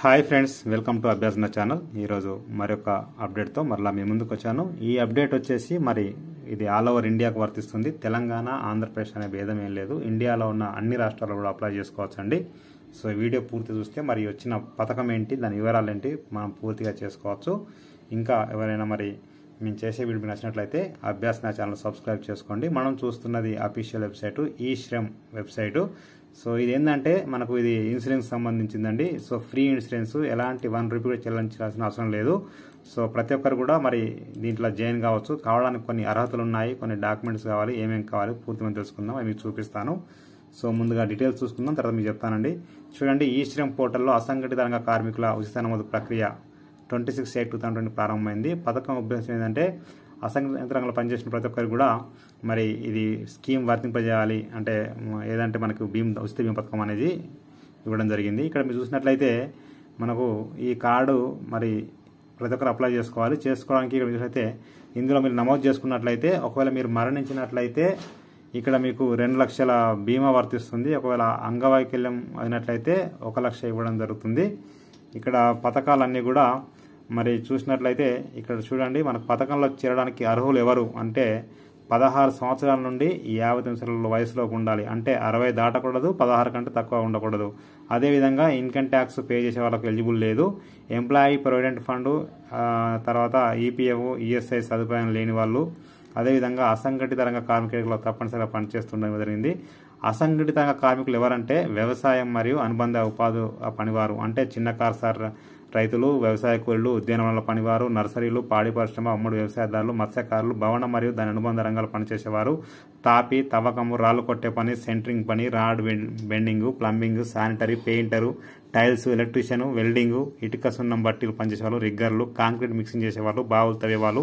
hi friends welcome to Abhyasana channel ఈరోజు మరొక అప్డేట్తో మరలా మీ ముందుకు వచ్చాను ఈ అప్డేట్ వచ్చేసి మరి ఇది ఆల్ ఓవర్ ఇండియాకు వర్తిస్తుంది తెలంగాణ ఆంధ్రప్రదేశ్ అనే భేదం ఏం లేదు ఇండియాలో ఉన్న అన్ని రాష్ట్రాలు కూడా అప్లై చేసుకోవచ్చండి సో వీడియో పూర్తి చూస్తే మరి వచ్చిన పథకం ఏంటి దాని వివరాలు ఏంటి మనం పూర్తిగా చేసుకోవచ్చు ఇంకా ఎవరైనా మరి మేము చేసే వీడియో నచ్చినట్లయితే అభ్యాసన ఛానల్ సబ్స్క్రైబ్ చేసుకోండి మనం చూస్తున్నది అఫీషియల్ వెబ్సైటు ఈ శ్రమ్ వెబ్సైటు సో ఇది ఏంటంటే మనకు ఇది ఇన్సూరెన్స్ సంబంధించిందండి సో ఫ్రీ ఇన్సూరెన్స్ ఎలాంటి వన్ రూపీ కూడా చెల్లించాల్సిన అవసరం లేదు సో ప్రతి ఒక్కరు కూడా మరి దీంట్లో జాయిన్ కావచ్చు కావడానికి కొన్ని అర్హతలు ఉన్నాయి కొన్ని డాక్యుమెంట్స్ కావాలి ఏమేమి కావాలి పూర్తిగా తెలుసుకుందాం అవి మీకు చూపిస్తాను సో ముందుగా డీటెయిల్స్ చూసుకుందాం తర్వాత మీకు చెప్తానండి చూడండి ఈ శ్రమ్ పోర్టల్లో అసంఘటిత రంగ కార్మికుల ఉచిత నమోదు ప్రక్రియ twenty six eight two thousand twenty ప్రారంభమైంది పథకం ఉద్దేశం ఏంటంటే అసంఘ యంత్రాంగంలో పనిచేసిన ప్రతి ఒక్కరు కూడా మరి ఇది స్కీమ్ వర్తింపజేయాలి అంటే ఏదంటే మనకు భీమ్ ఉచిత భీమ పథకం అనేది ఇవ్వడం జరిగింది ఇక్కడ మీరు చూసినట్లయితే మనకు ఈ కార్డు మరి ప్రతి ఒక్కరు అప్లై చేసుకోవాలి చేసుకోవడానికి ఇక్కడ చూసినట్లయితే ఇందులో మీరు నమోదు చేసుకున్నట్లయితే ఒకవేళ మీరు మరణించినట్లయితే ఇక్కడ మీకు రెండు లక్షల బీమా వర్తిస్తుంది ఒకవేళ అంగవైకల్యం అయినట్లయితే ఒక లక్ష ఇవ్వడం జరుగుతుంది ఇక్కడ పథకాలన్నీ కూడా మరి చూసినట్లయితే ఇక్కడ చూడండి మన పథకంలో చేరడానికి అర్హులు ఎవరు అంటే పదహారు సంవత్సరాల నుండి యాభై సంవత్సరాల వయసులోకి ఉండాలి అంటే అరవై దాటకూడదు పదహారు కంటే తక్కువ ఉండకూడదు అదేవిధంగా ఇన్కమ్ ట్యాక్స్ పే చేసే వాళ్ళకి ఎలిజిబుల్ లేదు ఎంప్లాయీ ప్రొవిడెంట్ ఫండ్ తర్వాత ఈపీఎఫ్ ఈఎస్ఐ సదుపాయం లేని వాళ్ళు అదేవిధంగా అసంఘటిత రంగ కార్మికులు తప్పనిసరిగా పనిచేస్తుండడం జరిగింది అసంఘటిత రంగ కార్మికులు ఎవరంటే వ్యవసాయం మరియు అనుబంధ ఉపాధి పనివారు అంటే చిన్న సార్ రైతులు వ్యవసాయ కూలీలు ఉద్యానవనాల పనివారు నర్సరీలు పాడి పరిశ్రమ అమ్ముడు వ్యవసాయదారులు మత్స్యకారులు భవన మరియు దాని అనుబంధ రంగాలు పనిచేసేవారు తాపి తవ్వకము రాళ్ళు కొట్టే పని సెంట్రింగ్ పని rod bending plumbing sanitary painter tiles electrician welding ఇటుక సున్నం బట్టీలు పనిచేసేవాళ్ళు రిగ్గర్లు కాంక్రీట్ మిక్సింగ్ చేసేవాళ్ళు బావులు తవ్వేవాళ్ళు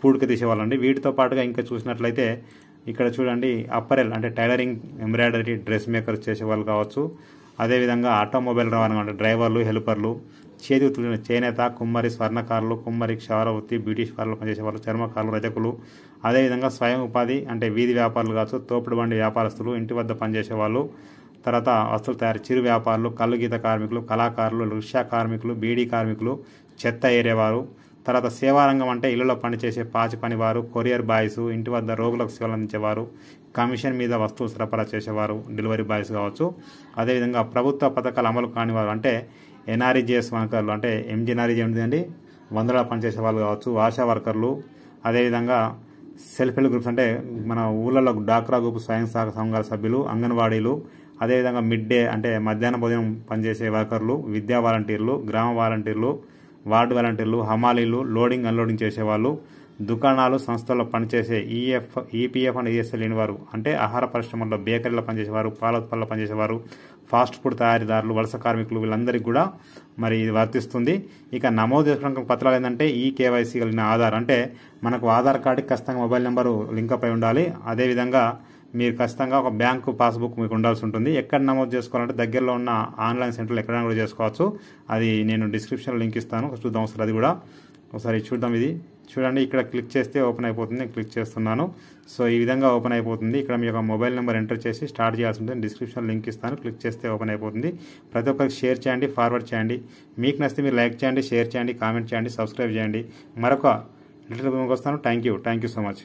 పూడిక తీసేవాళ్ళు అండి వీటితో పాటుగా ఇంకా చూసినట్లయితే ఇక్కడ చూడండి అప్పరెల్ అంటే టైలరింగ్ ఎంబ్రాయిడరీ డ్రెస్ మేకర్స్ చేసేవాళ్ళు కావచ్చు అదేవిధంగా ఆటోమొబైల్ రవాణా అంటే డ్రైవర్లు హెల్పర్లు చేతి వృత్తులు చేనేత కుమ్మరి స్వర్ణకారులు కుమ్మరి క్షవరవృత్తి బ్యూటీష్ బ్యూటీ పనిచేసేవారు పనిచేసేవాళ్ళు చర్మకారులు రజకులు అదేవిధంగా స్వయం ఉపాధి అంటే వీధి వ్యాపారులు కావచ్చు తోపుడు బండి వ్యాపారస్తులు ఇంటి వద్ద పనిచేసేవాళ్ళు తర్వాత వస్తువులు తయారు చిరు వ్యాపారులు కళ్ళు గీత కార్మికులు కళాకారులు రిక్షా కార్మికులు బీడీ కార్మికులు చెత్త ఏరేవారు తర్వాత సేవారంగం అంటే ఇళ్లలో పనిచేసే పాచి పనివారు కొరియర్ బాయ్స్ ఇంటి వద్ద రోగులకు సేవలు అందించేవారు కమిషన్ మీద వస్తువులు సరఫరా చేసేవారు డెలివరీ బాయ్స్ కావచ్చు అదేవిధంగా ప్రభుత్వ పథకాలు అమలు కానివారు అంటే ఎన్ఆర్ఈజిఎస్ వర్కర్లు అంటే ఎంజీఎన్ఆర్జీ ఏంటిదండి వందల పనిచేసే వాళ్ళు కావచ్చు ఆశా వర్కర్లు అదేవిధంగా సెల్ఫ్ హెల్ప్ గ్రూప్స్ అంటే మన ఊళ్ళలో డాక్రా గ్రూప్ స్వయం సహకార సంఘాల సభ్యులు అంగన్వాడీలు అదేవిధంగా మిడ్ డే అంటే మధ్యాహ్న భోజనం పనిచేసే వర్కర్లు విద్యా వాలంటీర్లు గ్రామ వాలంటీర్లు వార్డు వాలంటీర్లు హమాలీలు లోడింగ్ అన్లోడింగ్ చేసేవాళ్ళు దుకాణాలు సంస్థల్లో పనిచేసే ఈఎఫ్ e ఈపీఎఫ్ e అని ఈఎస్ఎల్ లేని వారు అంటే ఆహార పరిశ్రమల్లో బేకరీలో పనిచేసేవారు పాల ఉత్పత్తుల్లో పనిచేసేవారు ఫాస్ట్ ఫుడ్ తయారీదారులు వలస కార్మికులు వీళ్ళందరికీ కూడా మరి ఇది వర్తిస్తుంది ఇక నమోదు చేసుకున్న పత్రాలు ఏంటంటే ఈ కేవైసీ కలిగిన ఆధార్ అంటే మనకు ఆధార్ కార్డుకి ఖచ్చితంగా మొబైల్ నెంబరు లింక్ అయి ఉండాలి అదేవిధంగా మీరు ఖచ్చితంగా ఒక బ్యాంకు పాస్బుక్ మీకు ఉండాల్సి ఉంటుంది ఎక్కడ నమోదు చేసుకోవాలంటే దగ్గరలో ఉన్న ఆన్లైన్ సెంటర్లు ఎక్కడైనా కూడా చేసుకోవచ్చు అది నేను డిస్క్రిప్షన్లో లింక్ ఇస్తాను చూద్దాం ఒకసారి అది కూడా ఒకసారి చూద్దాం ఇది చూడండి ఇక్కడ క్లిక్ చేస్తే ఓపెన్ అయిపోతుంది క్లిక్ చేస్తున్నాను సో ఈ విధంగా ఓపెన్ అయిపోతుంది ఇక్కడ మీ యొక్క మొబైల్ నెంబర్ ఎంటర్ చేసి స్టార్ట్ చేయాల్సి ఉంటుంది డిస్క్రిప్షన్ లింక్ ఇస్తాను క్లిక్ చేస్తే ఓపెన్ అయిపోతుంది ప్రతి ఒక్కరికి షేర్ చేయండి ఫార్వర్డ్ చేయండి మీకు నచ్చితే మీరు లైక్ చేయండి షేర్ చేయండి కామెంట్ చేయండి సబ్స్క్రైబ్ చేయండి మరొక లిటర్ వస్తాను thank you thank you so much